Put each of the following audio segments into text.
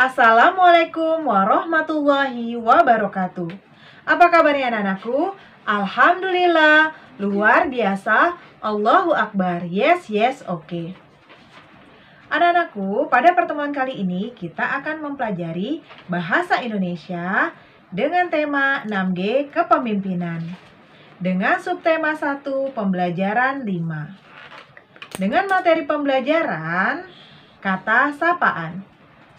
Assalamualaikum warahmatullahi wabarakatuh. Apa kabarnya anak-anakku? Alhamdulillah, luar biasa. Allahu Akbar. Yes, yes, oke. Okay. Anak-anakku, pada pertemuan kali ini kita akan mempelajari bahasa Indonesia dengan tema 6G kepemimpinan dengan subtema 1 pembelajaran 5. Dengan materi pembelajaran kata sapaan.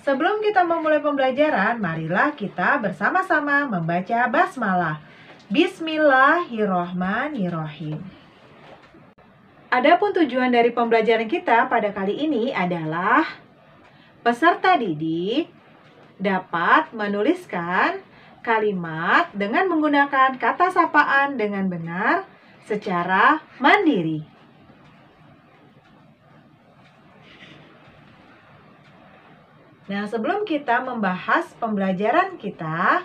Sebelum kita memulai pembelajaran, marilah kita bersama-sama membaca basmalah. Bismillahirrohmanirrohim. Adapun tujuan dari pembelajaran kita pada kali ini adalah peserta didik dapat menuliskan kalimat dengan menggunakan kata sapaan dengan benar secara mandiri. Nah, sebelum kita membahas pembelajaran kita,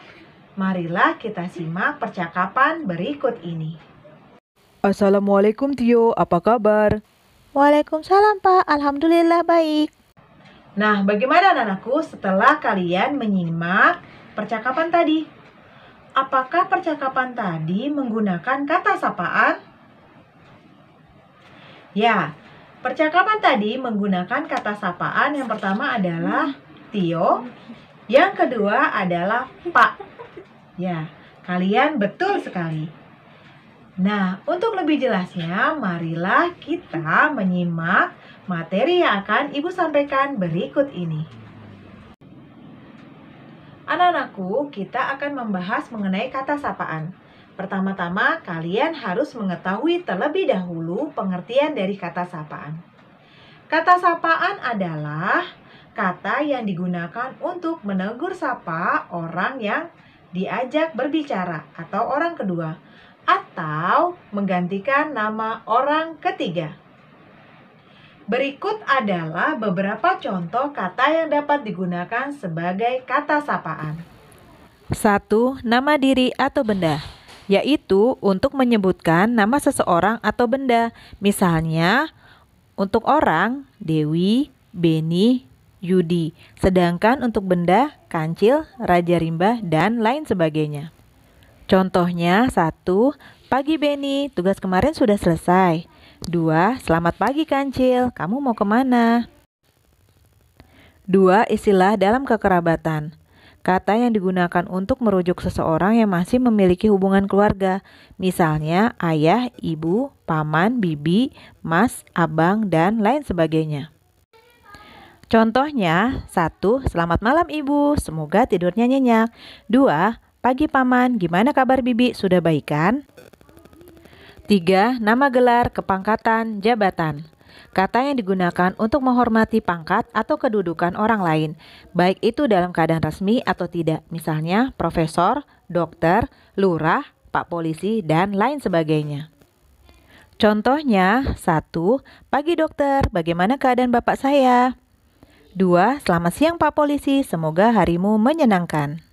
marilah kita simak percakapan berikut ini. Assalamualaikum Tio, apa kabar? Waalaikumsalam Pak, Alhamdulillah baik. Nah, bagaimana anakku setelah kalian menyimak percakapan tadi? Apakah percakapan tadi menggunakan kata sapaan? Ya, percakapan tadi menggunakan kata sapaan yang pertama adalah Tio, yang kedua adalah Pak. Ya, kalian betul sekali. Nah, untuk lebih jelasnya, marilah kita menyimak materi yang akan Ibu sampaikan berikut ini. Anak-anakku, kita akan membahas mengenai kata sapaan. Pertama-tama, kalian harus mengetahui terlebih dahulu pengertian dari kata sapaan. Kata sapaan adalah kata yang digunakan untuk menegur sapa orang yang diajak berbicara atau orang kedua atau menggantikan nama orang ketiga. Berikut adalah beberapa contoh kata yang dapat digunakan sebagai kata sapaan. 1. Nama diri atau benda yaitu untuk menyebutkan nama seseorang atau benda. Misalnya, untuk orang, Dewi, Beni, Yudi. Sedangkan untuk benda, Kancil, Raja Rimba, dan lain sebagainya. Contohnya, satu, pagi Benny, tugas kemarin sudah selesai. Dua, selamat pagi Kancil, kamu mau kemana? Dua, istilah dalam kekerabatan. Kata yang digunakan untuk merujuk seseorang yang masih memiliki hubungan keluarga, misalnya ayah, ibu, paman, bibi, mas, abang, dan lain sebagainya. Contohnya, satu, selamat malam ibu, semoga tidurnya nyenyak. Dua, Pagi Paman, gimana kabar Bibi? Sudah baik kan? 3. Nama gelar, kepangkatan, jabatan kata yang digunakan untuk menghormati pangkat atau kedudukan orang lain, baik itu dalam keadaan resmi atau tidak, misalnya profesor, dokter, lurah, pak polisi, dan lain sebagainya. Contohnya, satu, Pagi dokter, bagaimana keadaan bapak saya? Dua, Selamat siang pak polisi, semoga harimu menyenangkan.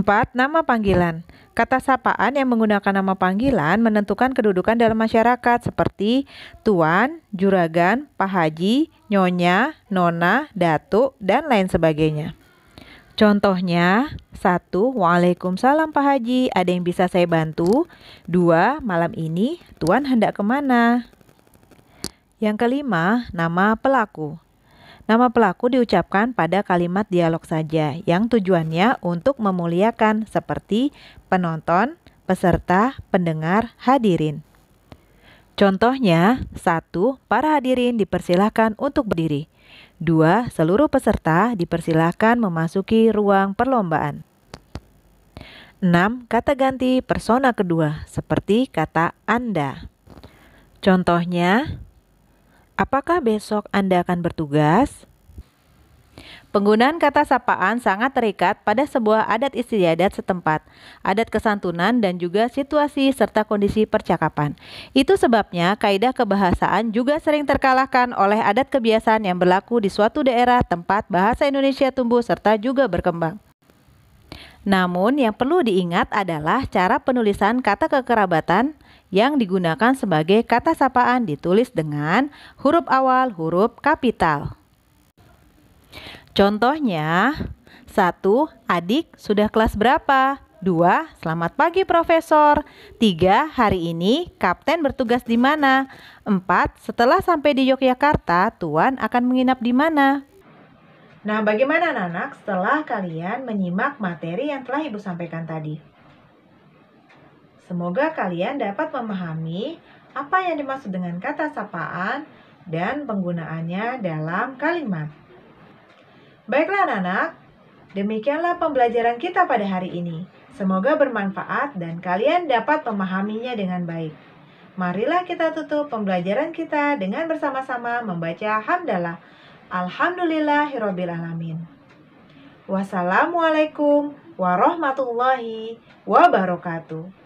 4. Nama panggilan. Kata sapaan yang menggunakan nama panggilan menentukan kedudukan dalam masyarakat seperti tuan, juragan, pahaji, nyonya, nona, datuk, dan lain sebagainya. Contohnya, satu, Waalaikumsalam Pak Haji, ada yang bisa saya bantu? Dua, malam ini Tuan hendak kemana? Yang kelima, nama pelaku. Nama pelaku diucapkan pada kalimat dialog saja yang tujuannya untuk memuliakan seperti penonton, peserta, pendengar, hadirin. Contohnya, satu, Para hadirin dipersilahkan untuk berdiri. Dua, Seluruh peserta dipersilahkan memasuki ruang perlombaan. 6. Kata ganti persona kedua seperti kata Anda. Contohnya, Apakah besok Anda akan bertugas? Penggunaan kata sapaan sangat terikat pada sebuah adat istiadat setempat, adat kesantunan dan juga situasi serta kondisi percakapan. Itu sebabnya kaidah kebahasaan juga sering terkalahkan oleh adat kebiasaan yang berlaku di suatu daerah tempat bahasa Indonesia tumbuh serta juga berkembang. Namun yang perlu diingat adalah cara penulisan kata kekerabatan yang digunakan sebagai kata sapaan ditulis dengan huruf awal huruf kapital. Contohnya, satu, Adik sudah kelas berapa? Dua, Selamat pagi Profesor Tiga, Hari ini Kapten bertugas di mana? Empat, Setelah sampai di Yogyakarta, Tuan akan menginap di mana? Nah, bagaimana anak-anak setelah kalian menyimak materi yang telah Ibu sampaikan tadi? Semoga kalian dapat memahami apa yang dimaksud dengan kata sapaan dan penggunaannya dalam kalimat. Baiklah anak-anak, demikianlah pembelajaran kita pada hari ini. Semoga bermanfaat dan kalian dapat memahaminya dengan baik. Marilah kita tutup pembelajaran kita dengan bersama-sama membaca hamdalah. Alhamdulillahirrabbilalamin. Wassalamualaikum warahmatullahi wabarakatuh.